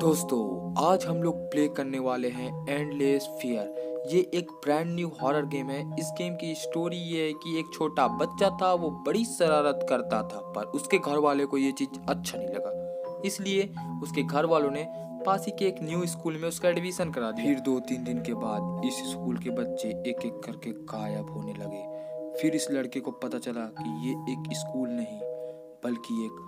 दोस्तों आज हम लोग प्ले करने वाले हैं एंडलेस फियर ये एक ब्रांड न्यू हॉरर गेम है इस गेम की स्टोरी ये है कि एक छोटा बच्चा था वो बड़ी शरारत करता था पर उसके घर वाले को ये चीज़ अच्छा नहीं लगा इसलिए उसके घर वालों ने पासी के एक न्यू स्कूल में उसका एडमिशन करा दिया फिर दो तीन दिन के बाद इस स्कूल के बच्चे एक एक करके गायब होने लगे फिर इस लड़के को पता चला कि ये एक स्कूल नहीं बल्कि एक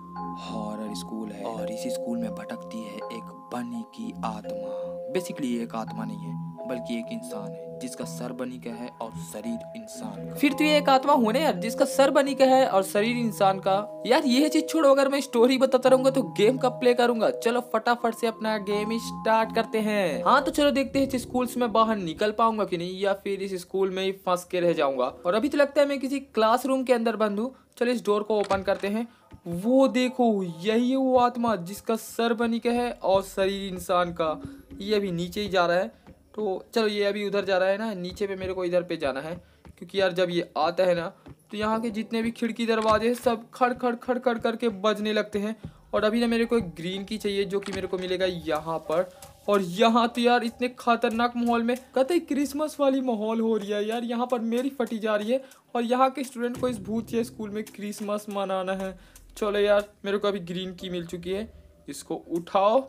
हॉरर स्कूल है और इस स्कूल में भटकती है एक बनी की आत्मा बेसिकली एक आत्मा नहीं है बल्कि एक इंसान है जिसका सर बनी का है और शरीर इंसान का फिर तो ये एक आत्मा होने यार जिसका सर बनी का है और शरीर इंसान का यार ये चीज छोड़ो अगर मैं स्टोरी बताता रहूंगा तो गेम कब प्ले करूंगा चलो फटाफट से अपना गेम स्टार्ट करते हैं हाँ तो चलो देखते हैं स्कूल से मैं बाहर निकल पाऊंगा की नहीं या फिर इस स्कूल में ही फंस के रह जाऊंगा और अभी तो लगता है मैं किसी क्लास के अंदर बंद हूँ चलो इस डोर को ओपन करते हैं वो देखो यही वो आत्मा जिसका सर बनी का है और शरीर इंसान का ये अभी नीचे ही जा रहा है तो चलो ये अभी उधर जा रहा है ना नीचे पे मेरे को इधर पे जाना है क्योंकि यार जब ये आता है ना तो यहाँ के जितने भी खिड़की दरवाजे हैं सब खड़ खड़ खड़ खड़ करके बजने लगते हैं और अभी ना मेरे को एक ग्रीन की चाहिए जो कि मेरे को मिलेगा यहाँ पर और यहाँ तो यार इतने खतरनाक माहौल में कतई क्रिसमस वाली माहौल हो रही है यार यहाँ पर मेरी फटी जा रही है और यहाँ के स्टूडेंट को इस भूत या स्कूल में क्रिसमस मनाना है चलो यार मेरे को अभी ग्रीन की मिल चुकी है इसको उठाओ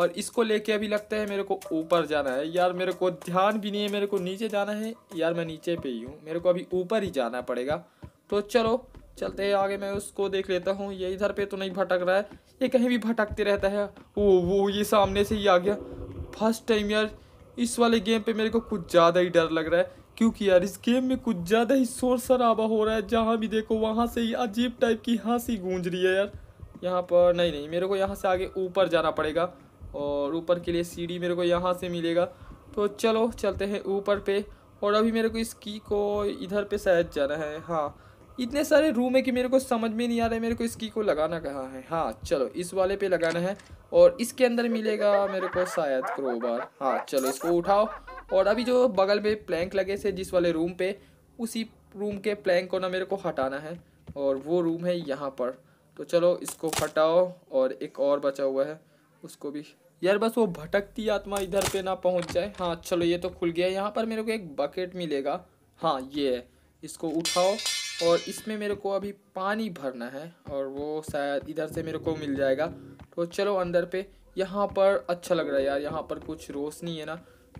और इसको लेके अभी लगता है मेरे को ऊपर जाना है यार मेरे को ध्यान भी नहीं है मेरे को नीचे जाना है यार मैं नीचे पे ही हूँ मेरे को अभी ऊपर ही जाना पड़ेगा तो चलो चलते हैं आगे मैं उसको देख लेता हूँ ये इधर पे तो नहीं भटक रहा है ये कहीं भी भटकते रहता है वो वो ये सामने से ही आ गया फर्स्ट टाइम यार इस वाले गेम पे मेरे को कुछ ज़्यादा ही डर लग रहा है क्योंकि यार इस गेम में कुछ ज़्यादा ही शोर शराबा हो रहा है जहाँ भी देखो वहाँ से ही अजीब टाइप की हंसी गूंज रही है यार यहाँ पर नहीं नहीं मेरे को यहाँ से आगे ऊपर जाना पड़ेगा और ऊपर के लिए सीढ़ी मेरे को यहाँ से मिलेगा तो चलो चलते हैं ऊपर पे और अभी मेरे को इस की को इधर पे शायद जाना है हाँ इतने सारे रूम है कि मेरे को समझ में नहीं आ रहा है मेरे को इस की को लगाना कहाँ है हाँ चलो इस वाले पे लगाना है और इसके अंदर मिलेगा मेरे को शायद क्रोबार हाँ चलो इसको उठाओ और अभी जो बगल में प्लैंक लगे थे जिस वाले रूम पे उसी रूम के प्लैंक को ना मेरे को हटाना है और वो रूम है यहाँ पर तो चलो इसको हटाओ और एक और बचा हुआ है उसको भी यार बस वो भटकती आत्मा इधर पे ना पहुँच जाए हाँ चलो ये तो खुल गया यहाँ पर मेरे को एक बकेट मिलेगा हाँ ये है इसको उठाओ और इसमें मेरे को अभी पानी भरना है और वो शायद इधर से मेरे को मिल जाएगा तो चलो अंदर पे यहाँ पर अच्छा लग रहा है यार यहाँ पर कुछ रोशनी है ना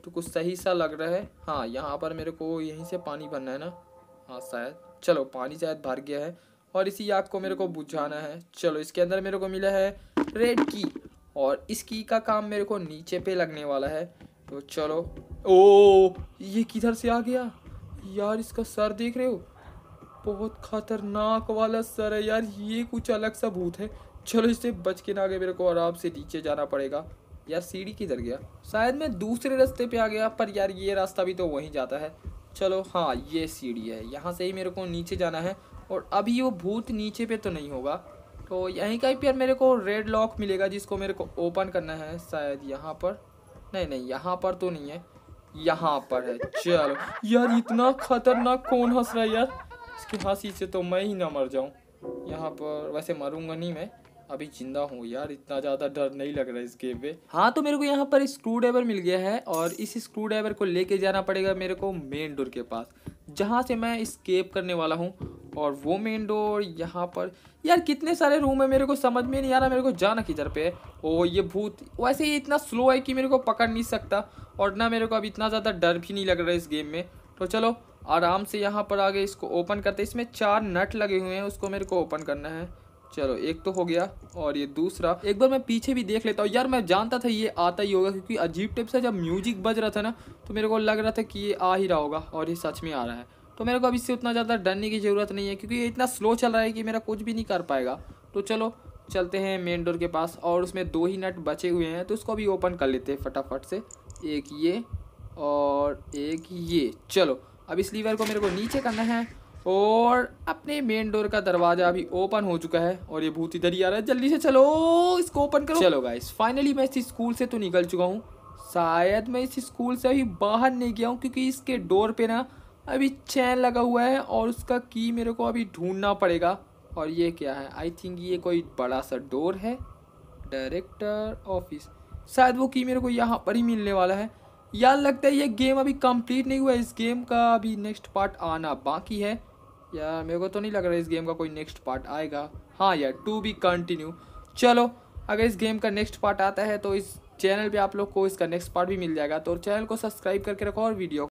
तो कुछ सही सा लग रहा है हाँ यहाँ पर मेरे को यहीं से पानी भरना है ना हाँ शायद चलो पानी शायद भर गया है और इसी आग को मेरे को बुझाना है चलो इसके अंदर मेरे को मिला है रेड की और इस की का काम मेरे को नीचे पे लगने वाला है तो चलो ओ ये किधर से आ गया यार इसका सर देख रहे हो बहुत खतरनाक वाला सर है यार ये कुछ अलग सा भूत है चलो इससे बच के ना आगे मेरे को आराम से नीचे जाना पड़ेगा यार सीढ़ी किधर गया शायद मैं दूसरे रास्ते पे आ गया पर यार ये रास्ता भी तो वहीं जाता है चलो हाँ ये सीढ़ी है यहाँ से ही मेरे को नीचे जाना है और अभी वो भूत नीचे पे तो नहीं होगा तो यहीं का ही यार मेरे को रेड लॉक मिलेगा जिसको मेरे को ओपन करना है शायद यहाँ पर नहीं नहीं यहाँ पर तो नहीं है यहाँ पर है चलो यार इतना खतरनाक कौन हंस रहा है यार इसकी फांसी से तो मैं ही ना मर जाऊँ यहाँ पर वैसे मरूंगा नहीं मैं अभी जिंदा हूँ यार इतना ज़्यादा डर नहीं लग रहा है इस गेम में हाँ तो मेरे को यहाँ पर स्क्रू ड्राइवर मिल गया है और इस स्क्रू ड्राइवर को लेके जाना पड़ेगा मेरे को मेन डोर के पास जहाँ से मैं स्केप करने वाला हूँ और वो मेन डोर यहाँ पर यार कितने सारे रूम है मेरे को समझ में नहीं आ रहा मेरे को जाना किधर पे है ओ ये भूत वैसे ये इतना स्लो है कि मेरे को पकड़ नहीं सकता और ना मेरे को अभी इतना ज़्यादा डर भी नहीं लग रहा है इस गेम में तो चलो आराम से यहाँ पर आगे इसको ओपन करते इसमें चार नट लगे हुए हैं उसको मेरे को ओपन करना है चलो एक तो हो गया और ये दूसरा एक बार मैं पीछे भी देख लेता हूँ यार मैं जानता था ये आता ही होगा क्योंकि अजीब टाइप सा जब म्यूजिक बज रहा था ना तो मेरे को लग रहा था कि ये आ ही रहा होगा और ये सच में आ रहा है तो मेरे को अभी इससे उतना ज़्यादा डरने की ज़रूरत नहीं है क्योंकि ये इतना स्लो चल रहा है कि मेरा कुछ भी नहीं कर पाएगा तो चलो चलते हैं मेन डोर के पास और उसमें दो ही नट बचे हुए हैं तो उसको अभी ओपन कर लेते हैं फटाफट से एक ये और एक ये चलो अब इस लीवर को मेरे को नीचे करना है और अपने मेन डोर का दरवाजा अभी ओपन हो चुका है और ये भूत इधर ही आ रहा है जल्दी से चलो इसको ओपन करो चलो गाइस फाइनली मैं इस स्कूल से तो निकल चुका हूँ शायद मैं इस स्कूल से अभी बाहर नहीं गया हूँ क्योंकि इसके डोर पे ना अभी चैन लगा हुआ है और उसका की मेरे को अभी ढूंढना पड़ेगा और ये क्या है आई थिंक ये कोई बड़ा सा डोर है डायरेक्टर ऑफिस शायद वो की मेरे को यहाँ पर ही मिलने वाला है यार लगता है ये गेम अभी कंप्लीट नहीं हुआ इस गेम का अभी नेक्स्ट पार्ट आना बाकी है यार मेरे को तो नहीं लग रहा इस गेम का कोई नेक्स्ट पार्ट आएगा हाँ यार टू बी कंटिन्यू चलो अगर इस गेम का नेक्स्ट पार्ट आता है तो इस चैनल पे आप लोग को इसका नेक्स्ट पार्ट भी मिल जाएगा तो चैनल को सब्सक्राइब करके रखो और वीडियो